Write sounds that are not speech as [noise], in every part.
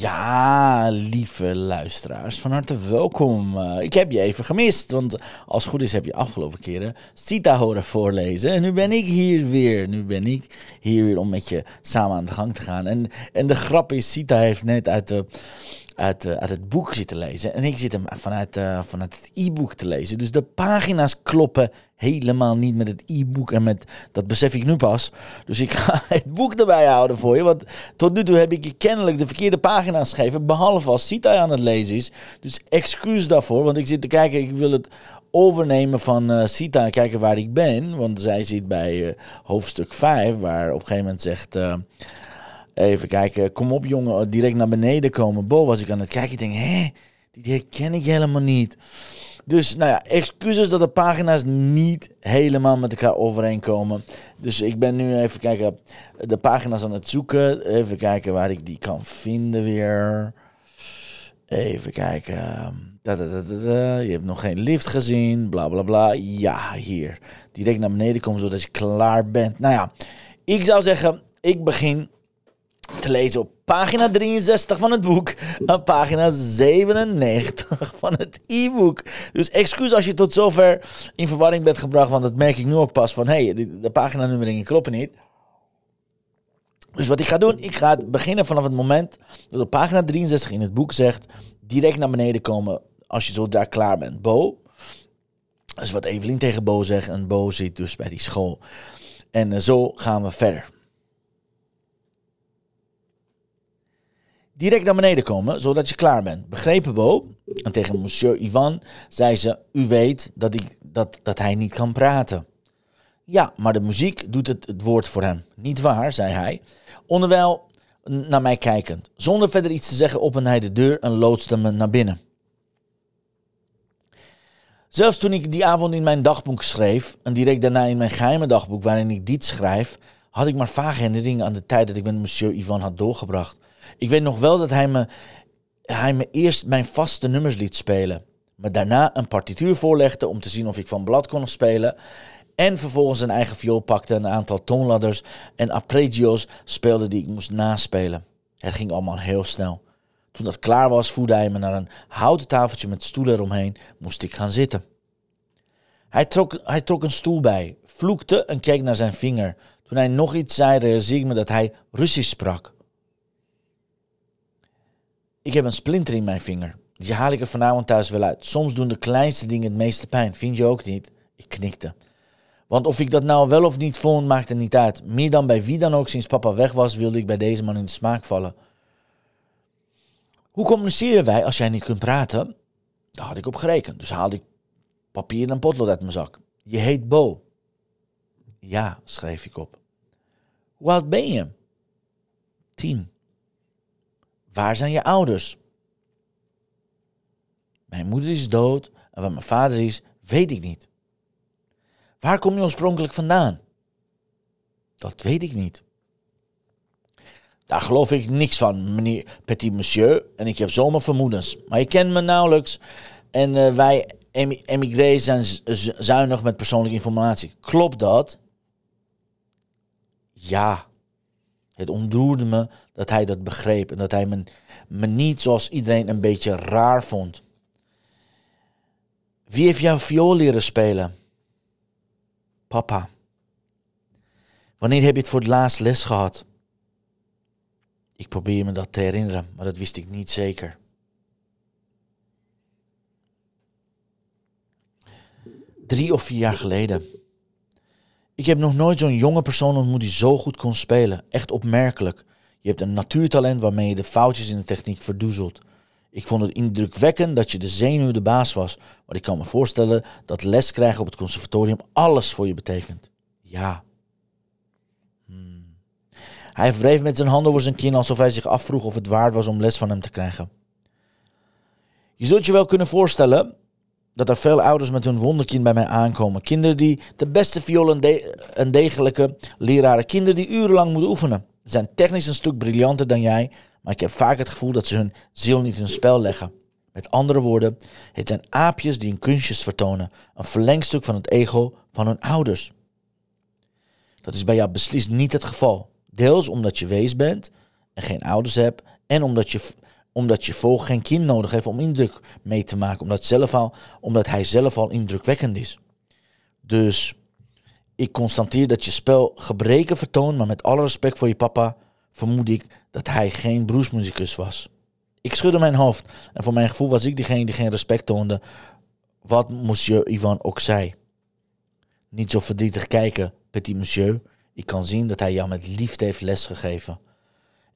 Ja, lieve luisteraars, van harte welkom. Eh, ik heb je even gemist, want als het goed is heb je afgelopen keren Sita horen voorlezen. En nu ben ik hier weer. Nu ben ik hier weer om met je samen aan de gang te gaan. En, en de grap is, Sita heeft net uit de uit, eh, uit het boek zitten lezen. En ik zit hem vanuit, eh, vanuit het e-book te lezen. Dus de pagina's kloppen helemaal niet met het e-book. En met, dat besef ik nu pas. Dus ik ga [laughs] het boek erbij houden voor je. Want tot nu toe heb ik je kennelijk de verkeerde pagina's gegeven. Behalve als Sita aan het lezen is. Dus excuus daarvoor. Want ik zit te kijken. Ik wil het overnemen van uh, Sita kijken waar ik ben. Want zij zit bij hoofdstuk 5. Waar op een gegeven moment zegt... Even kijken. Kom op, jongen. Oh, direct naar beneden komen. Bo was ik aan het kijken. Ik denk, hé, die herken ik helemaal niet. Dus nou ja, excuses dat de pagina's niet helemaal met elkaar overeenkomen. Dus ik ben nu even kijken, de pagina's aan het zoeken. Even kijken waar ik die kan vinden weer. Even kijken. Da, da, da, je hebt nog geen lift gezien. Bla bla bla. Ja, hier. Direct naar beneden komen zodat je klaar bent. Nou ja, ik zou zeggen, ik begin te lezen op pagina 63 van het boek en pagina 97 van het e-book. Dus excuus als je tot zover in verwarring bent gebracht, want dat merk ik nu ook pas van hé, hey, de, de paginanummeringen kloppen niet. Dus wat ik ga doen, ik ga beginnen vanaf het moment dat op pagina 63 in het boek zegt, direct naar beneden komen als je zodra klaar bent. Bo, dat is wat Evelien tegen Bo zegt en Bo zit dus bij die school. En eh, zo gaan we verder. direct naar beneden komen, zodat je klaar bent. Begrepen, Bo? En tegen monsieur Ivan zei ze, u weet dat, ik, dat, dat hij niet kan praten. Ja, maar de muziek doet het, het woord voor hem. Niet waar, zei hij. Onderwijl naar mij kijkend. Zonder verder iets te zeggen opende hij de deur en loodste me naar binnen. Zelfs toen ik die avond in mijn dagboek schreef en direct daarna in mijn geheime dagboek waarin ik dit schrijf, had ik maar vage herinneringen aan de tijd dat ik met monsieur Ivan had doorgebracht. Ik weet nog wel dat hij me, hij me eerst mijn vaste nummers liet spelen. maar daarna een partituur voorlegde om te zien of ik van blad kon spelen. En vervolgens een eigen viool pakte, en een aantal toonladders en arpeggios speelde die ik moest naspelen. Het ging allemaal heel snel. Toen dat klaar was, voerde hij me naar een houten tafeltje met stoelen eromheen, moest ik gaan zitten. Hij trok, hij trok een stoel bij, vloekte en keek naar zijn vinger. Toen hij nog iets zei, zie ik me dat hij Russisch sprak. Ik heb een splinter in mijn vinger. Die haal ik er vanavond thuis wel uit. Soms doen de kleinste dingen het meeste pijn. Vind je ook niet? Ik knikte. Want of ik dat nou wel of niet vond, maakte niet uit. Meer dan bij wie dan ook sinds papa weg was, wilde ik bij deze man in de smaak vallen. Hoe communiceren wij als jij niet kunt praten? Daar had ik op gerekend. Dus haalde ik papier en potlood uit mijn zak. Je heet Bo. Ja, schreef ik op. Hoe oud ben je? Tien. Waar zijn je ouders? Mijn moeder is dood en waar mijn vader is, weet ik niet. Waar kom je oorspronkelijk vandaan? Dat weet ik niet. Daar geloof ik niks van, meneer Petit Monsieur. En ik heb zomaar vermoedens. Maar je kent me nauwelijks. En eh, wij emigrés zijn zuinig met persoonlijke informatie. Klopt dat? Ja. Het ontroerde me dat hij dat begreep en dat hij me, niet zoals iedereen een beetje raar vond. Wie heeft jou viool leren spelen? Papa. Wanneer heb je het voor het laatst les gehad? Ik probeer me dat te herinneren, maar dat wist ik niet zeker. Drie of vier jaar geleden. Ik heb nog nooit zo'n jonge persoon ontmoet die zo goed kon spelen. Echt opmerkelijk. Je hebt een natuurtalent waarmee je de foutjes in de techniek verdoezelt. Ik vond het indrukwekkend dat je de zenuw de baas was. Maar ik kan me voorstellen dat les krijgen op het conservatorium alles voor je betekent. Ja. Hmm. Hij wreef met zijn handen over zijn kin alsof hij zich afvroeg of het waard was om les van hem te krijgen. Je zult je wel kunnen voorstellen dat er veel ouders met hun wonderkind bij mij aankomen. Kinderen die de beste viool en, degelijke leraren. Kinderen die urenlang moeten oefenen. Ze zijn technisch een stuk briljanter dan jij, maar ik heb vaak het gevoel dat ze hun ziel niet in spel leggen. Met andere woorden, het zijn aapjes die hun kunstjes vertonen, een verlengstuk van het ego van hun ouders. Dat is bij jou beslist niet het geval. Deels omdat je wees bent en geen ouders hebt, en omdat je omdat je volg geen kind nodig heeft om indruk mee te maken. Omdat, zelf al, omdat hij zelf al indrukwekkend is. Dus ik constateer dat je spel gebreken vertoont. Maar met alle respect voor je papa vermoed ik dat hij geen broersmuzikus was. Ik schudde mijn hoofd. En voor mijn gevoel was ik diegene die geen respect toonde. Wat monsieur Ivan ook zei. Niet zo verdrietig kijken, petit monsieur. Ik kan zien dat hij jou met liefde heeft lesgegeven.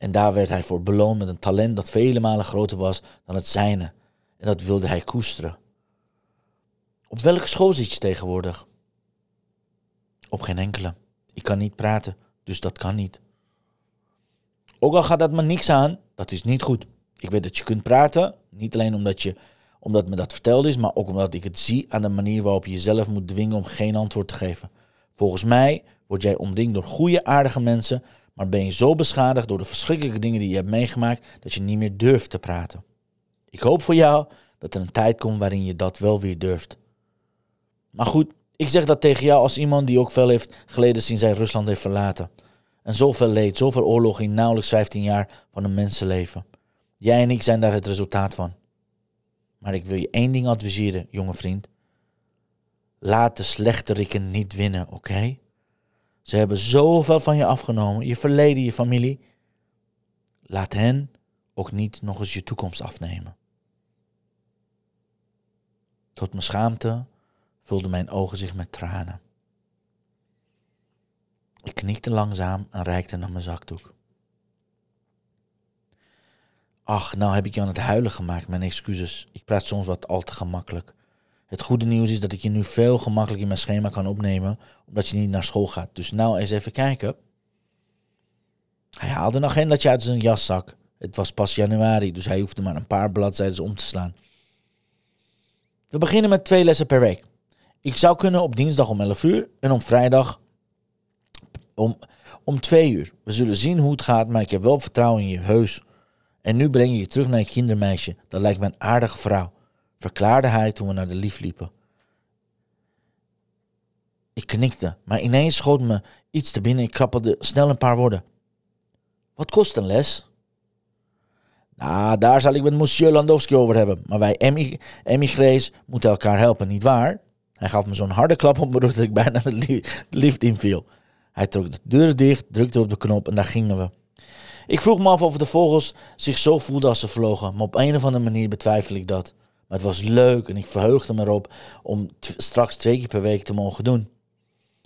En daar werd hij voor beloond met een talent dat vele malen groter was dan het zijne. En dat wilde hij koesteren. Op welke school zit je tegenwoordig? Op geen enkele. Ik kan niet praten, dus dat kan niet. Ook al gaat dat me niks aan, dat is niet goed. Ik weet dat je kunt praten, niet alleen omdat, je, omdat me dat verteld is, maar ook omdat ik het zie aan de manier waarop je jezelf moet dwingen om geen antwoord te geven. Volgens mij word jij omringd door goede, aardige mensen maar ben je zo beschadigd door de verschrikkelijke dingen die je hebt meegemaakt dat je niet meer durft te praten. Ik hoop voor jou dat er een tijd komt waarin je dat wel weer durft. Maar goed, ik zeg dat tegen jou als iemand die ook veel heeft geleden sinds hij Rusland heeft verlaten. En zoveel leed, zoveel oorlog in nauwelijks 15 jaar van een mensenleven. Jij en ik zijn daar het resultaat van. Maar ik wil je één ding adviseren, jonge vriend. Laat de slechterikken niet winnen, oké? Ze hebben zoveel van je afgenomen, je verleden, je familie. Laat hen ook niet nog eens je toekomst afnemen. Tot mijn schaamte vulden mijn ogen zich met tranen. Ik knikte langzaam en reikte naar mijn zakdoek. Ach, nou heb ik je aan het huilen gemaakt, mijn excuses. Ik praat soms wat al te gemakkelijk. Het goede nieuws is dat ik je nu veel gemakkelijker in mijn schema kan opnemen, omdat je niet naar school gaat. Dus nou eens even kijken. Hij haalde een agendatje uit zijn jaszak. Het was pas januari, dus hij hoefde maar een paar bladzijden om te slaan. We beginnen met twee lessen per week. Ik zou kunnen op dinsdag om 11 uur en op vrijdag om, om 2 uur. We zullen zien hoe het gaat, maar ik heb wel vertrouwen in je heus. En nu breng je je terug naar je kindermeisje. Dat lijkt me een aardige vrouw verklaarde hij toen we naar de lief liepen. Ik knikte, maar ineens schoot me iets te binnen. Ik krabbelde snel een paar woorden. Wat kost een les? Nou, daar zal ik met monsieur Landowski over hebben. Maar wij emigrees moeten elkaar helpen, nietwaar? Hij gaf me zo'n harde klap op mijn rug dat ik bijna de lift inviel. Hij trok de deur dicht, drukte op de knop en daar gingen we. Ik vroeg me af of de vogels zich zo voelden als ze vlogen, maar op een of andere manier betwijfel ik dat het was leuk en ik verheugde me erop om straks twee keer per week te mogen doen.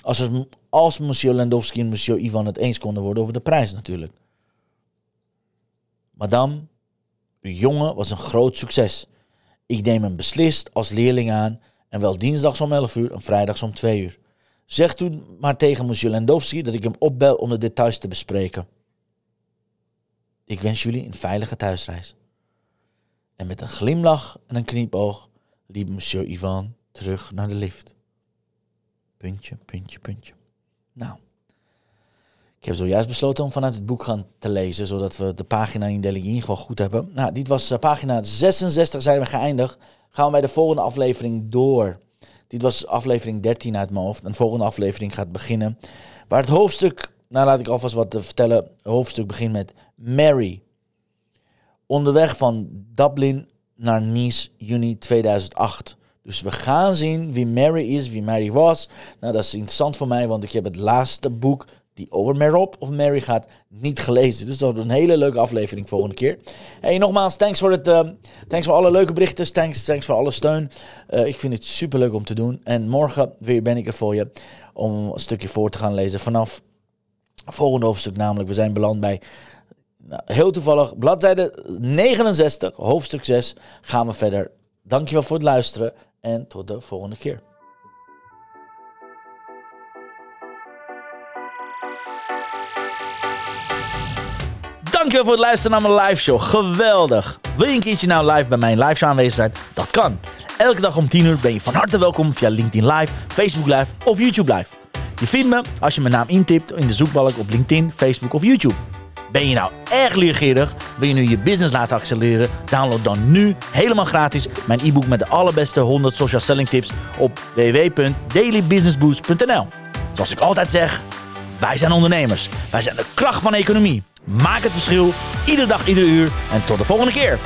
Als, het, als monsieur Lendowski en monsieur Ivan het eens konden worden over de prijs natuurlijk. Madame, uw jongen was een groot succes. Ik neem hem beslist als leerling aan en wel dinsdags om 11 uur en vrijdags om 2 uur. Zeg toen maar tegen monsieur Lendowski dat ik hem opbel om de details te bespreken. Ik wens jullie een veilige thuisreis. En met een glimlach en een kniepoog liep monsieur Ivan terug naar de lift. Puntje, puntje, puntje. Nou, ik heb zojuist besloten om vanuit het boek gaan te lezen, zodat we de pagina-indeling in ieder geval goed hebben. Nou, dit was eh, pagina 66, zijn we geëindigd. Gaan we bij de volgende aflevering door. Dit was aflevering 13 uit mijn hoofd. Een volgende aflevering gaat beginnen. Waar het hoofdstuk, nou laat ik alvast wat eh, vertellen. Het hoofdstuk begint met Mary onderweg van Dublin naar Nice, juni 2008. Dus we gaan zien wie Mary is, wie Mary was. Nou, dat is interessant voor mij, want ik heb het laatste boek die over op of Mary gaat niet gelezen. Dus dat wordt een hele leuke aflevering volgende keer. Hey, nogmaals, thanks voor, het, eh, thanks voor alle leuke berichten. Thanks, thanks voor alle steun. Eh, ik vind het super leuk om te doen. En morgen weer ben ik er voor je om een stukje voor te gaan lezen vanaf volgende hoofdstuk. Namelijk, we zijn beland bij nou, heel toevallig, bladzijde 69, hoofdstuk 6, gaan we verder. Dankjewel voor het luisteren en tot de volgende keer. Dankjewel voor het luisteren naar mijn live show. Geweldig. Wil je een keertje nou live bij mijn live show aanwezig zijn? Dat kan. Elke dag om 10 uur ben je van harte welkom via LinkedIn Live, Facebook Live of YouTube Live. Je vindt me als je mijn naam intipt in de zoekbalk op LinkedIn, Facebook of YouTube. Ben je nou erg leergierig? Wil je nu je business laten accelereren? Download dan nu helemaal gratis mijn e-book met de allerbeste 100 social selling tips op www.dailybusinessboost.nl. Zoals ik altijd zeg, wij zijn ondernemers. Wij zijn de kracht van de economie. Maak het verschil, iedere dag, iedere uur. En tot de volgende keer.